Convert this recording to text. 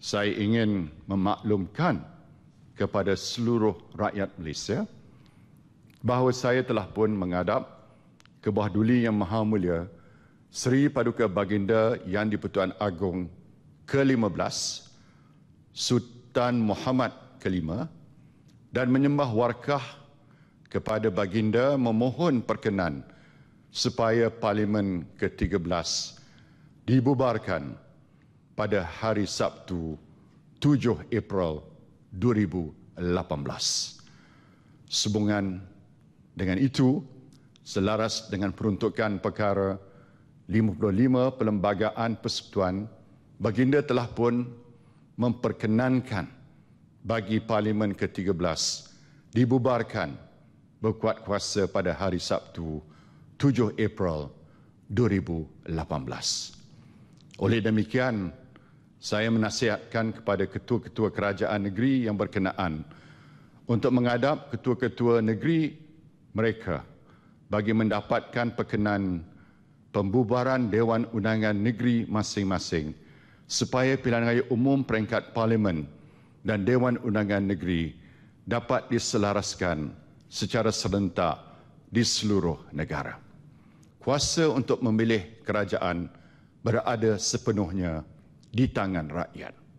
saya ingin memaklumkan kepada seluruh rakyat Malaysia bahawa saya telah pun menghadap ke Yang Maha Mulia Seri Paduka Baginda Yang di-Pertuan Agong ke-15 Sultan Muhammad ke-5 dan menyembah warkah kepada Baginda memohon perkenan supaya Parlimen ke-13 dibubarkan pada hari Sabtu 7 April 2018. Sebungan dengan itu selaras dengan peruntukan perkara 55 Perlembagaan Persekutuan Baginda telah pun memperkenankan bagi Parlimen ke-13 dibubarkan berkuat kuasa pada hari Sabtu 7 April 2018. Oleh demikian, saya menasihatkan kepada ketua-ketua kerajaan negeri yang berkenaan untuk menghadap ketua-ketua negeri mereka bagi mendapatkan perkenan pembubaran Dewan Undangan Negeri masing-masing supaya pilihan raya umum peringkat Parlimen dan Dewan Undangan Negeri dapat diselaraskan secara serentak di seluruh negara. Kuasa untuk memilih kerajaan berada sepenuhnya di tangan rakyat.